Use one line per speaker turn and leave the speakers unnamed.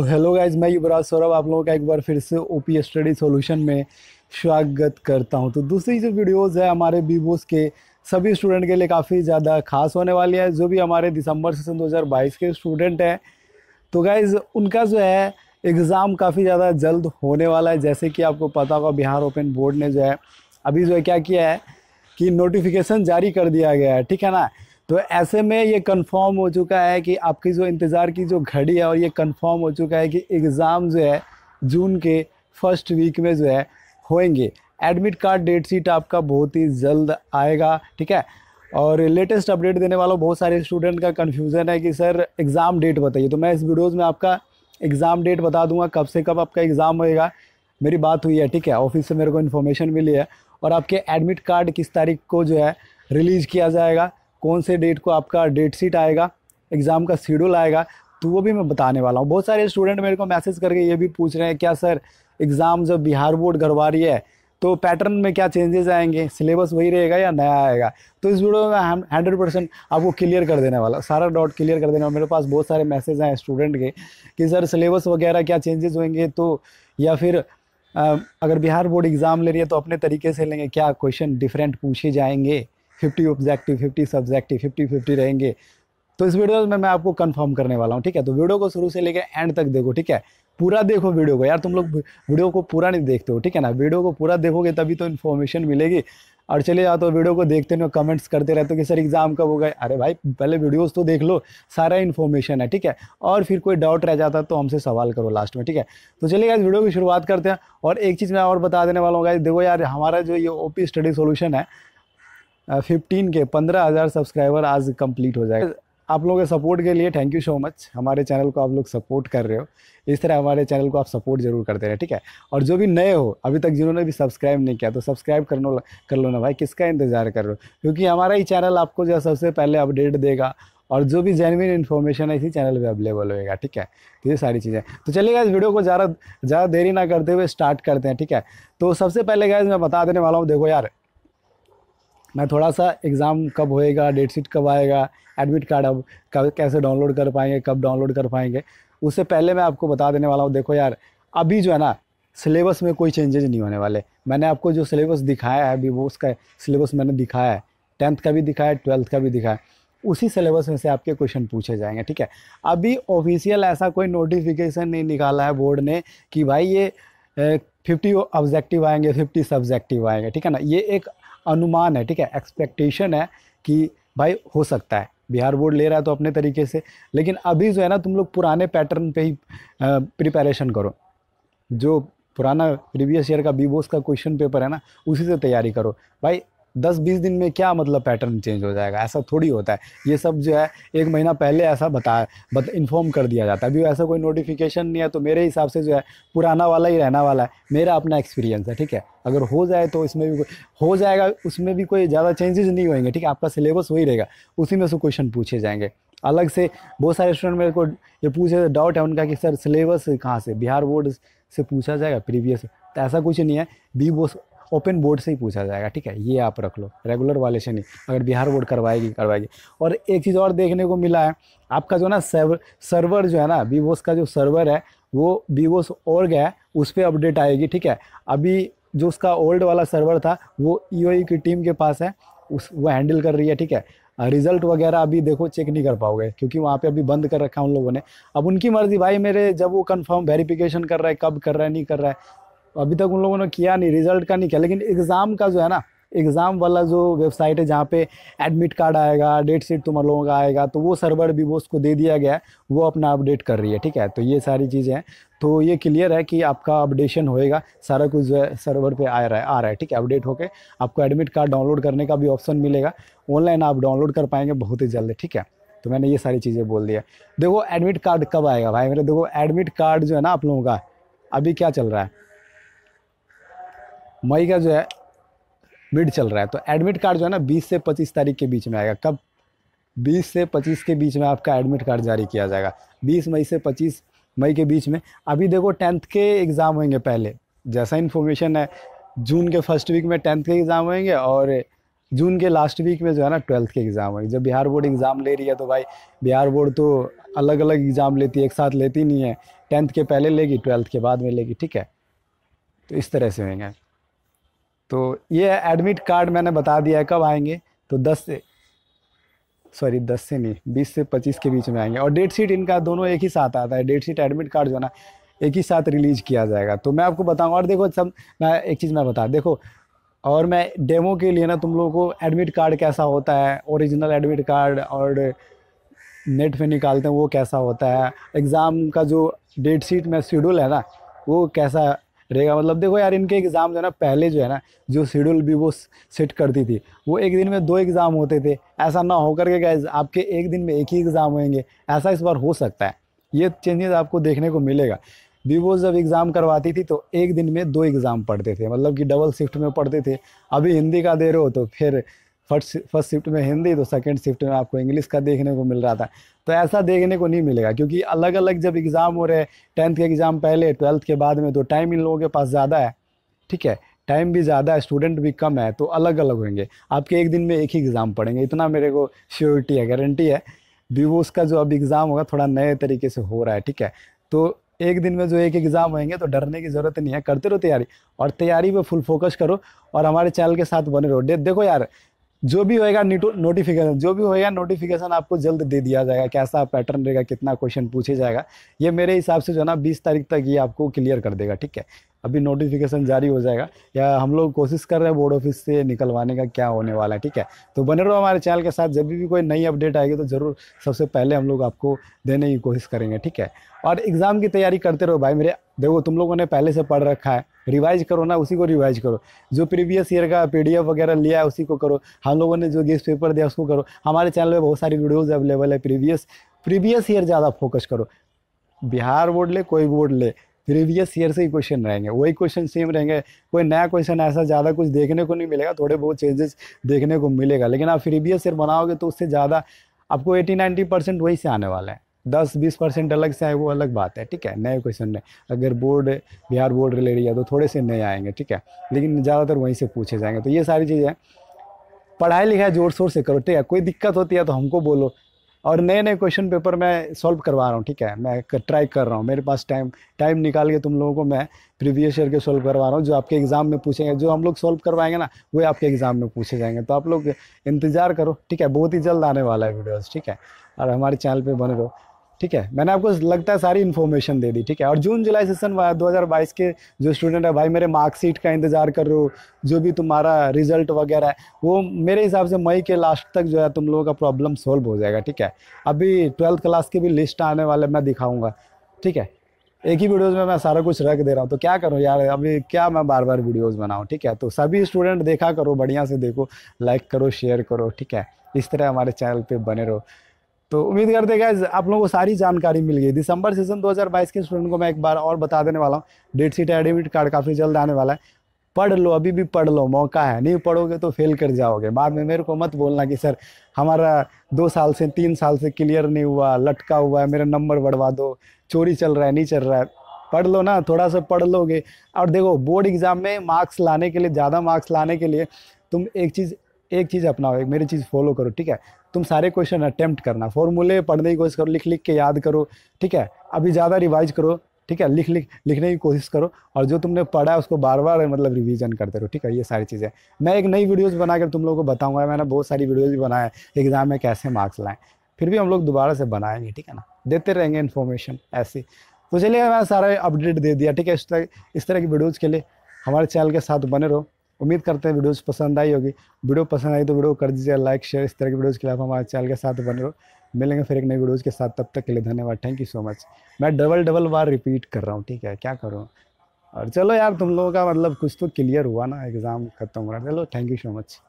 तो hello guys मैं युवराज सौरभ आप लोगों का एक बार फिर से ओ पी स्टडी सोल्यूशन में स्वागत करता हूं तो दूसरी जो वीडियोस है हमारे बीबोस के सभी स्टूडेंट के लिए काफ़ी ज़्यादा खास होने वाली है जो भी हमारे दिसंबर सेशन 2022 के स्टूडेंट हैं तो गाइज़ उनका जो है एग्ज़ाम काफ़ी ज़्यादा जल्द होने वाला है जैसे कि आपको पता होगा बिहार ओपन बोर्ड ने जो है अभी जो है क्या किया है कि नोटिफिकेशन जारी कर दिया गया है ठीक है ना तो ऐसे में ये कंफर्म हो चुका है कि आपकी जो इंतज़ार की जो घड़ी है और ये कंफर्म हो चुका है कि एग्ज़ाम जो है जून के फर्स्ट वीक में जो है होएंगे एडमिट कार्ड डेट शीट आपका बहुत ही जल्द आएगा ठीक है और लेटेस्ट अपडेट देने वालों बहुत सारे स्टूडेंट का कन्फ्यूज़न है कि सर एग्ज़ाम डेट बताइए तो मैं इस वीडियोज़ में आपका एग्ज़ाम डेट बता दूंगा कब से कब आपका एग्ज़ाम होएगा मेरी बात हुई है ठीक है ऑफिस से मेरे को इन्फॉर्मेशन मिली है और आपके एडमिट कार्ड किस तारीख को जो है रिलीज़ किया जाएगा कौन से डेट को आपका डेट शीट आएगा एग्ज़ाम का शेड्यूल आएगा तो वो भी मैं बताने वाला हूँ बहुत सारे स्टूडेंट मेरे को मैसेज करके ये भी पूछ रहे हैं क्या सर एग्ज़ाम जब बिहार बोर्ड करवा रही है तो पैटर्न में क्या चेंजेस आएंगे सिलेबस वही रहेगा या नया आएगा तो इस वीडियो में हम हंड्रेड परसेंट आपको क्लियर कर देने वाला सारा डॉट क्लियर कर देने वाला मेरे पास बहुत सारे मैसेज आए स्टूडेंट के कि सर सिलेबस वगैरह क्या चेंजेस होंगे तो या फिर अगर बिहार बोर्ड एग्ज़ाम ले रही है तो अपने तरीके से लेंगे क्या क्वेश्चन डिफरेंट पूछे जाएंगे fifty objective fifty subjective fifty fifty रहेंगे तो इस वीडियो में मैं आपको कंफर्म करने वाला हूँ ठीक है तो वीडियो को शुरू से लेकर एंड तक देखो ठीक है पूरा देखो वीडियो को यार तुम लोग वीडियो को पूरा नहीं देखते हो ठीक है ना वीडियो को पूरा देखोगे तभी तो इन्फॉर्मेशन मिलेगी और चले जाओ तो वीडियो को देखते हो कमेंट्स करते रहते हो कि सर एग्ज़ाम कब होगा अरे भाई पहले वीडियोस तो देख लो सारा इन्फॉर्मेशन है ठीक है और फिर कोई डाउट रह जाता तो हमसे सवाल करो लास्ट में ठीक है तो चलिए इस वीडियो की शुरुआत करते हैं और एक चीज़ मैं और बता देने वाला हूँ देखो यार हमारा जो ये ओ स्टडी सोल्यूशन है फिफ्टीन के पंद्रह हज़ार सब्सक्राइबर आज कंप्लीट हो जाएगा आप लोगों के सपोर्ट के लिए थैंक यू सो मच हमारे चैनल को आप लोग सपोर्ट कर रहे हो इस तरह हमारे चैनल को आप सपोर्ट जरूर करते रहे ठीक है और जो भी नए हो अभी तक जिन्होंने भी सब्सक्राइब नहीं किया तो सब्सक्राइब कर लो कर लो ना भाई किसका इंतज़ार कर रहे हो क्योंकि हमारा ही चैनल आपको जो सबसे पहले अपडेट देगा और जो भी जेनविन इन्फॉर्मेशन है इसी चैनल पर अवेलेबल होएगा ठीक है तो ये सारी चीज़ें तो चलिए इस वीडियो को ज़्यादा ज़्यादा देरी ना करते हुए स्टार्ट करते हैं ठीक है तो सबसे पहले गैस मैं बता देने वाला हूँ देखो यार मैं थोड़ा सा एग्ज़ाम कब होएगा डेट शीट कब आएगा एडमिट कार्ड अब कब कैसे डाउनलोड कर पाएंगे कब डाउनलोड कर पाएंगे उससे पहले मैं आपको बता देने वाला हूँ देखो यार अभी जो है ना सिलेबस में कोई चेंजेज नहीं होने वाले मैंने आपको जो सिलेबस दिखाया है अभी वो उसका सिलेबस मैंने दिखाया है टेंथ का भी दिखाया है ट्वेल्थ का भी दिखाया है उसी सिलेबस में से आपके क्वेश्चन पूछे जाएंगे ठीक है अभी ऑफिशियल ऐसा कोई नोटिफिकेशन नहीं निकाला है बोर्ड ने कि भाई ये फिफ्टी ऑब्जेक्टिव आएंगे फिफ्टी सब्जेक्टिव आएंगे ठीक है ना ये एक अनुमान है ठीक है एक्सपेक्टेशन है कि भाई हो सकता है बिहार बोर्ड ले रहा है तो अपने तरीके से लेकिन अभी जो है ना तुम लोग पुराने पैटर्न पे ही प्रिपरेशन करो जो पुराना प्रीवियस ईयर का बी बोस का क्वेश्चन पेपर है ना उसी से तैयारी करो भाई दस बीस दिन में क्या मतलब पैटर्न चेंज हो जाएगा ऐसा थोड़ी होता है ये सब जो है एक महीना पहले ऐसा बता बत, इन्फॉर्म कर दिया जाता है अभी ऐसा कोई नोटिफिकेशन नहीं है तो मेरे हिसाब से जो है पुराना वाला ही रहना वाला है मेरा अपना एक्सपीरियंस है ठीक है अगर हो जाए तो इसमें भी कोई हो जाएगा उसमें भी कोई ज़्यादा चेंजेस नहीं होंगे ठीक है आपका सिलेबस वही रहेगा उसी में से क्वेश्चन पूछे जाएंगे अलग से बहुत सारे स्टूडेंट मेरे को ये पूछे डाउट है उनका कि सर सिलेबस कहाँ से बिहार बोर्ड से पूछा जाएगा प्रीवियस तो ऐसा कुछ नहीं है बी बोस ओपन बोर्ड से ही पूछा जाएगा ठीक है ये आप रख लो रेगुलर वाले से नहीं अगर बिहार बोर्ड करवाएगी करवाएगी और एक चीज़ और देखने को मिला है आपका जो ना सर्वर सर्वर जो है ना वीवोस का जो सर्वर है वो वीवोस और गया है उस पर अपडेट आएगी ठीक है अभी जो उसका ओल्ड वाला सर्वर था वो ई e e की टीम के पास है उस वो हैंडल कर रही है ठीक है रिजल्ट वगैरह अभी देखो चेक नहीं कर पाओगे क्योंकि वहाँ पे अभी बंद कर रखा है उन लोगों ने अब उनकी मर्जी भाई मेरे जब वो कंफर्म वेरिफिकेशन कर रहा है कब कर रहा है नहीं कर रहा है तो अभी तक उन लोगों ने किया नहीं रिजल्ट का नहीं किया लेकिन एग्ज़ाम का जो है ना एग्ज़ाम वाला जो वेबसाइट है जहाँ पे एडमिट कार्ड आएगा डेट शीट तुम्हारे लोगों का आएगा तो वो सर्वर भी वो उसको दे दिया गया है वो अपना अपडेट कर रही है ठीक है तो ये सारी चीज़ें हैं तो ये क्लियर है कि आपका अपडेशन होएगा सारा कुछ जो है सर्वर पे आ रहा है आ रहा है ठीक है अपडेट होके आपको एडमिट कार्ड डाउनलोड करने का भी ऑप्शन मिलेगा ऑनलाइन आप डाउनलोड कर पाएंगे बहुत ही जल्द ठीक है तो मैंने ये सारी चीज़ें बोल दिया देखो एडमिट कार्ड कब आएगा भाई मेरे मतलब देखो एडमिट कार्ड जो है ना आप लोगों का अभी क्या चल रहा है मई का जो है मिड चल रहा है तो एडमिट कार्ड जो है ना बीस से पच्चीस तारीख के बीच में आएगा कब बीस से पच्चीस के बीच में आपका एडमिट कार्ड जारी किया जाएगा बीस मई से पच्चीस मई के बीच में अभी देखो टेंथ के एग्ज़ाम होंगे पहले जैसा इन्फॉर्मेशन है जून के फर्स्ट वीक में टेंथ के एग्ज़ाम होंगे और जून के लास्ट वीक में जो है ना ट्वेल्थ के एग्ज़ाम होंगे जब बिहार बोर्ड एग्ज़ाम ले रही है तो भाई बिहार बोर्ड तो अलग अलग एग्ज़ाम लेती है एक साथ लेती नहीं है टेंथ के पहले लेगी ट्वेल्थ के बाद में लेगी ठीक है तो इस तरह से होंगे तो ये एडमिट कार्ड मैंने बता दिया है कब आएंगे तो दस से सॉरी दस से नहीं बीस से पच्चीस के बीच में आएंगे और डेट शीट इनका दोनों एक ही साथ आता है डेट शीट एडमिट कार्ड जो है ना एक ही साथ रिलीज किया जाएगा तो मैं आपको बताऊँगा और देखो सब मैं एक चीज़ मैं बता देखो और मैं डेमो के लिए ना तुम लोगों को एडमिट कार्ड कैसा होता है ओरिजिनल एडमिट कार्ड और नेट पे निकालते हैं वो कैसा होता है एग्ज़ाम का जो डेट शीट में शेड्यूल है ना वो कैसा रहेगा मतलब देखो यार इनके एग्ज़ाम जो है ना पहले जो है ना जो शेड्यूल भी वो सेट करती थी वो एक दिन में दो एग्ज़ाम होते थे ऐसा ना होकर के गैज आपके एक दिन में एक ही एग्ज़ाम होंगे ऐसा इस बार हो सकता है ये चेंजेस आपको देखने को मिलेगा वीवो जब एग्ज़ाम करवाती थी तो एक दिन में दो एग्ज़ाम पढ़ते थे मतलब कि डबल शिफ्ट में पढ़ते थे अभी हिंदी का दे रहे हो तो फिर फर्स्ट फर्स्ट शिफ्ट में हिंदी तो सेकेंड शिफ्ट में आपको इंग्लिश का देखने को मिल रहा था तो ऐसा देखने को नहीं मिलेगा क्योंकि अलग अलग जब एग्ज़ाम हो रहे हैं टेंथ के एग्ज़ाम पहले ट्वेल्थ के बाद में तो टाइम इन लोगों के पास ज़्यादा है ठीक है टाइम भी ज़्यादा है स्टूडेंट भी कम है तो अलग अलग होंगे आपके एक दिन में एक ही एग्ज़ाम पढ़ेंगे इतना मेरे को श्योरिटी है गारंटी है वीवो उसका जो अब एग्ज़ाम होगा थोड़ा नए तरीके से हो रहा है ठीक है तो एक दिन में जो एक एग्ज़ाम होंगे तो डरने की ज़रूरत नहीं है करते रहो तैयारी और तैयारी पे फुल फोकस करो और हमारे चैनल के साथ बने रहो देखो यार जो भी होएगा नोटिफिकेशन जो भी होएगा नोटिफिकेशन आपको जल्द दे दिया जाएगा कैसा पैटर्न रहेगा कितना क्वेश्चन पूछे जाएगा ये मेरे हिसाब से जो है ना बीस तारीख तक ये आपको क्लियर कर देगा ठीक है अभी नोटिफिकेशन जारी हो जाएगा या हम लोग कोशिश कर रहे हैं बोर्ड ऑफिस से निकलवाने का क्या होने वाला है ठीक है तो बने रहो हमारे चैनल के साथ जब भी कोई नई अपडेट आएगी तो ज़रूर सबसे पहले हम लोग आपको देने की कोशिश करेंगे ठीक है और एग्ज़ाम की तैयारी करते रहो भाई मेरे देखो तुम लोगों ने पहले से पढ़ रखा है रिवाइज करो ना उसी को रिवाइज करो जो प्रीवियस ईयर का पी वगैरह लिया है उसी को करो हम लोगों ने जो गेस्ट पेपर दिया उसको करो हमारे चैनल में बहुत सारी वीडियोज़ अवेलेबल है प्रीवियस प्रीवियस ईयर ज़्यादा फोकस करो बिहार बोर्ड ले कोई बोर्ड ले प्रीवियस ईयर से ही क्वेश्चन रहेंगे वही क्वेश्चन सेम रहेंगे कोई नया क्वेश्चन ऐसा ज़्यादा कुछ देखने को नहीं मिलेगा थोड़े बहुत चेंजेस देखने को मिलेगा लेकिन आप प्रीवियस ईयर बनाओगे तो उससे ज़्यादा आपको एटी नाइन्टी परसेंट वही से आने वाला है दस बीस परसेंट अलग से आए वो अलग बात है ठीक है नए क्वेश्चन में अगर बोर्ड बिहार बोर्ड ले रही है तो थोड़े से नए आएंगे ठीक है लेकिन ज़्यादातर वहीं से पूछे जाएंगे तो ये सारी चीज़ें पढ़ाई लिखाई जोर शोर से करो ठीक है कोई दिक्कत होती है तो हमको बोलो और नए नए क्वेश्चन पेपर मैं सॉल्व करवा रहा हूँ ठीक है मैं ट्राई कर रहा हूँ मेरे पास टाइम टाइम निकाल के तुम लोगों को मैं प्रीवियस ईयर के सॉल्व करवा रहा हूँ जो आपके एग्ज़ाम में पूछेंगे जो हम लोग सॉल्व करवाएंगे ना वो आपके एग्ज़ाम में पूछे जाएंगे तो आप लोग इंतज़ार करो ठीक है बहुत ही जल्द आने वाला है वीडियोज़ ठीक है और हमारे चैनल पर बने रहो ठीक है मैंने आपको लगता है सारी इन्फॉर्मेशन दे दी ठीक है और जून जुलाई सेशन दो बाईस के जो स्टूडेंट है भाई मेरे मार्कशीट का इंतज़ार कर रहे हो जो भी तुम्हारा रिजल्ट वगैरह है वो मेरे हिसाब से मई के लास्ट तक जो है तुम लोगों का प्रॉब्लम सॉल्व हो जाएगा ठीक है अभी ट्वेल्थ क्लास की भी लिस्ट आने वाले मैं दिखाऊँगा ठीक है एक ही वीडियोज में मैं सारा कुछ रख दे रहा हूँ तो क्या करूँ यार अभी क्या मैं बार बार वीडियोज़ बनाऊँ ठीक है तो सभी स्टूडेंट देखा करो बढ़िया से देखो लाइक करो शेयर करो ठीक है इस तरह हमारे चैनल पर बने रहो तो उम्मीद करते हैं आप लोगों को सारी जानकारी मिल गई दिसंबर सेशन 2022 के स्टूडेंट को मैं एक बार और बता देने वाला हूँ डेट शीट एडमिट कार्ड काफ़ी जल्द आने वाला है पढ़ लो अभी भी पढ़ लो मौका है नहीं पढ़ोगे तो फेल कर जाओगे बाद में मेरे को मत बोलना कि सर हमारा दो साल से तीन साल से क्लियर नहीं हुआ लटका हुआ है मेरा नंबर बढ़वा दो चोरी चल रहा है नहीं चल रहा है पढ़ लो ना थोड़ा सा पढ़ लोगे और देखो बोर्ड एग्ज़ाम में मार्क्स लाने के लिए ज़्यादा मार्क्स लाने के लिए तुम एक चीज़ एक चीज़ अपनाओ एक मेरी चीज़ फॉलो करो ठीक है तुम सारे क्वेश्चन अटैम्प्ट करना फॉर्मूले पढ़ने की कोशिश करो लिख लिख के याद करो ठीक है अभी ज़्यादा रिवाइज करो ठीक है लिख लिख लिखने की कोशिश करो और जो तुमने पढ़ा है उसको बार बार मतलब रिवीजन करते रहो ठीक है ये सारी चीज़ें मैं एक नई वीडियोज़ बनाकर तुम लोगों को बताऊंगा मैंने बहुत सारी वीडियोज़ भी बनाए एग्ज़ाम में कैसे मार्क्स लाएँ फिर भी हम लोग दोबारा से बनाएंगे ठीक है ना देते रहेंगे इन्फॉर्मेशन ऐसी तो चलिए मैंने सारा अपडेट दे दिया ठीक है इस तरह इस तरह की वीडियोज़ के लिए हमारे चैनल के साथ बने रहो उम्मीद करते हैं वीडियोस पसंद आई होगी वीडियो पसंद आई तो वीडियो कर दीजिए लाइक शेयर इस तरह की वीडियोज़ के लिए हमारे चैनल के साथ बने रहो मिलेंगे फिर एक नई वीडियोज़ के साथ तब तक के लिए धन्यवाद थैंक यू सो मच मैं डबल डबल बार रिपीट कर रहा हूँ ठीक है क्या करूँ और चलो यार तुम लोगों का मतलब कुछ तो क्लियर हुआ ना एग्ज़ाम खत्म हो रहा चलो थैंक यू सो मच